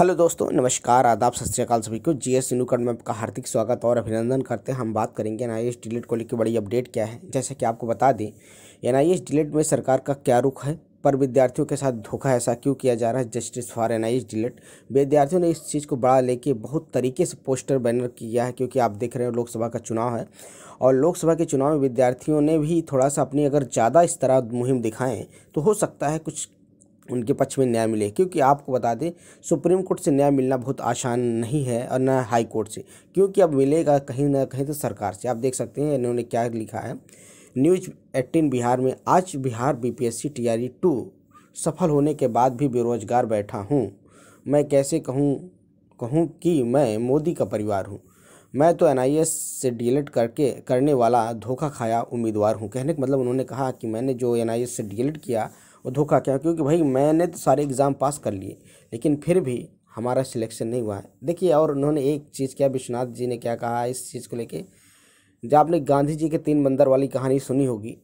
hello दोस्तों नमस्कार आदाब सत श्रीकाल सभी को जी एस न्यू में आपका हार्दिक स्वागत और अभिनंदन करते हैं हम बात करेंगे एन आई एस डिलेट को लेकर बड़ी अपडेट क्या है जैसे कि आपको बता दें एन आई एस डिलेट में सरकार का क्या रुख है पर विद्यार्थियों के साथ धोखा ऐसा क्यों किया जा रहा है justice for N I S डिलेट विद्यार्थियों ने इस चीज़ को बड़ा लेके बहुत तरीके से पोस्टर बैनर किया है क्योंकि आप देख रहे हो लोकसभा का चुनाव है और लोकसभा के चुनाव में विद्यार्थियों ने भी थोड़ा सा अपनी अगर ज़्यादा इस तरह मुहिम दिखाएं तो हो सकता है कुछ उनके पक्ष में न्याय मिले क्योंकि आपको बता दें सुप्रीम कोर्ट से न्याय मिलना बहुत आसान नहीं है और ना हाई कोर्ट से क्योंकि अब मिलेगा कहीं ना कहीं तो सरकार से आप देख सकते हैं इन्होंने क्या लिखा है न्यूज एट्टीन बिहार में आज बिहार बीपीएससी ई टू सफल होने के बाद भी बेरोजगार बैठा हूँ मैं कैसे कहूँ कहूँ कि मैं मोदी का परिवार हूँ मैं तो एन से डी करके करने वाला धोखा खाया उम्मीदवार हूँ कहने का मतलब उन्होंने कहा कि मैंने जो एन से डी किया वो धोखा क्या क्योंकि भाई मैंने तो सारे एग्ज़ाम पास कर लिए लेकिन फिर भी हमारा सिलेक्शन नहीं हुआ है देखिए और उन्होंने एक चीज़ किया विश्वनाथ जी ने क्या कहा इस चीज़ को लेके जब आपने गांधी जी के तीन बंदर वाली कहानी सुनी होगी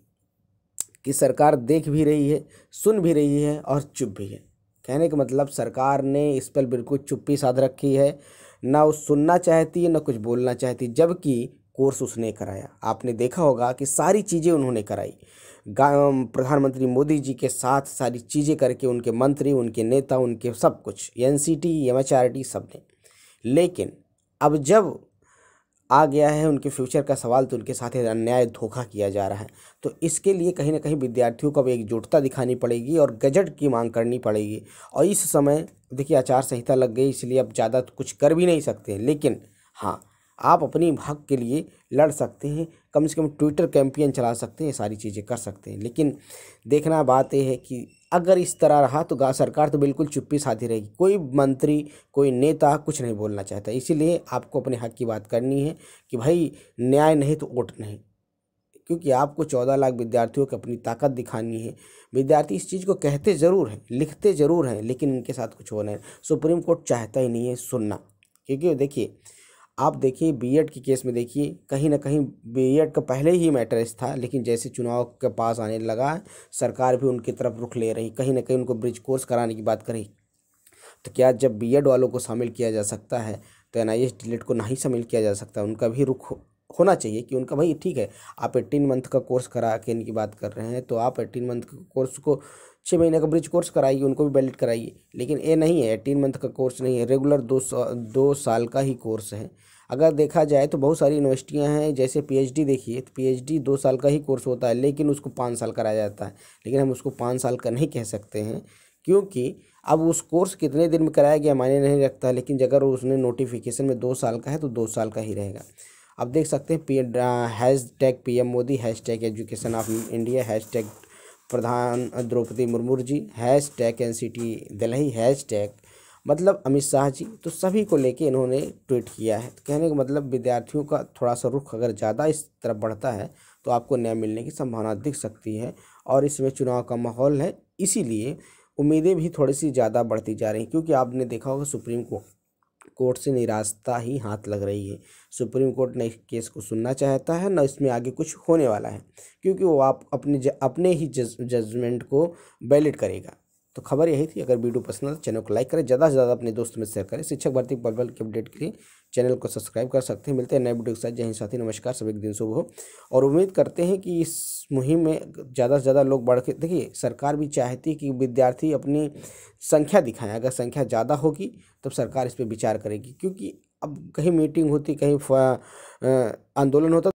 कि सरकार देख भी रही है सुन भी रही है और चुप भी है कहने का मतलब सरकार ने इस पर बिल्कुल चुप्पी साध रखी है ना वो सुनना चाहती है ना कुछ बोलना चाहती जबकि कोर्स उसने कराया आपने देखा होगा कि सारी चीज़ें उन्होंने कराई प्रधानमंत्री मोदी जी के साथ सारी चीज़ें करके उनके मंत्री उनके नेता उनके सब कुछ N C T M H R T सब ने लेकिन अब जब आ गया है उनके फ्यूचर का सवाल तो उनके साथ अन्याय धोखा किया जा रहा है तो इसके लिए कहीं ना कहीं विद्यार्थियों को अब एकजुटता दिखानी पड़ेगी और गजट की मांग करनी पड़ेगी और इस समय देखिए आचार संहिता लग गई इसलिए अब ज़्यादा कुछ कर भी नहीं सकते लेकिन हाँ आप अपनी हक के लिए लड़ सकते हैं कम से कम ट्विटर कैंपेन चला सकते हैं सारी चीज़ें कर सकते हैं लेकिन देखना बात यह है कि अगर इस तरह रहा तो सरकार तो बिल्कुल चुप्पी साधी रहेगी कोई मंत्री कोई नेता कुछ नहीं बोलना चाहता इसीलिए आपको अपने हक की बात करनी है कि भाई न्याय नहीं तो वोट नहीं क्योंकि आपको चौदह लाख विद्यार्थियों की अपनी ताकत दिखानी है विद्यार्थी इस चीज़ को कहते ज़रूर हैं लिखते ज़रूर हैं लेकिन इनके साथ कुछ होना है सुप्रीम कोर्ट चाहता ही नहीं है सुनना क्योंकि देखिए आप देखिए बीएड के केस में देखिए कहीं ना कहीं बीएड का पहले ही मैटर्स था लेकिन जैसे चुनाव के पास आने लगा है सरकार भी उनकी तरफ रुख ले रही कहीं ना कहीं उनको ब्रिज कोर्स कराने की बात करी तो क्या जब बीएड वालों को शामिल किया जा सकता है तो एन आई डिलेट को नहीं शामिल किया जा सकता उनका भी रुख होना चाहिए कि उनका भाई ठीक है आप एटीन मंथ का कोर्स करा के इनकी बात कर रहे हैं तो आप एटीन मंथ के कोर्स को छः महीने का ब्रिज कोर्स कराइए उनको भी वैलिड कराइए लेकिन ये नहीं है एटीन मंथ का कोर्स नहीं है रेगुलर दो सा, दो साल का ही कोर्स है अगर देखा जाए तो बहुत सारी यूनिवर्सिटियाँ हैं जैसे पीएचडी देखिए तो पीएचडी दो साल का ही कोर्स होता है लेकिन उसको पाँच साल कराया जाता है लेकिन हम उसको पाँच साल का नहीं कह सकते हैं क्योंकि अब उस कोर्स कितने दिन में कराया गया मायने नहीं रखता लेकिन अगर उसने नोटिफिकेशन में दो साल का है तो दो साल का ही रहेगा अब देख सकते हैं P hashtag P M Modi hashtag education of India hashtag Pradhan Draupadi Murmu ji hashtag N C T Delhi hashtag मतलब अमित शाह जी तो सभी को लेके इन्होंने ट्वीट किया है तो कहने का मतलब विद्यार्थियों का थोड़ा सा रुख अगर ज़्यादा इस तरफ बढ़ता है तो आपको न्याय मिलने की संभावना दिख सकती है और इसमें चुनाव का माहौल है इसीलिए उम्मीदें भी थोड़ी सी ज़्यादा बढ़ती जा रही हैं क्योंकि आपने देखा होगा सुप्रीम कोर्ट कोर्ट से निराशता ही हाथ लग रही है सुप्रीम कोर्ट न इस केस को सुनना चाहता है न इसमें आगे कुछ होने वाला है क्योंकि वो आप अपने ज, अपने ही जजमेंट को वैलिड करेगा तो खबर यही थी अगर वीडियो पसंद आए तो चैनल को लाइक करें ज़्यादा से ज़्यादा अपने दोस्तों में शेयर करें शिक्षक भर्ती पल के अपडेट के लिए चैनल को सब्सक्राइब कर सकते हैं मिलते हैं नए वीडियो के साथ जय हिंद साथी नमस्कार सब एक दिन शुभ हो और उम्मीद करते हैं कि इस मुहिम में ज़्यादा से ज़्यादा लोग बढ़ के देखिए सरकार भी चाहती है कि विद्यार्थी अपनी संख्या दिखाएं अगर संख्या ज़्यादा होगी तब सरकार इस पर विचार करेगी क्योंकि अब कहीं मीटिंग होती कहीं आंदोलन होता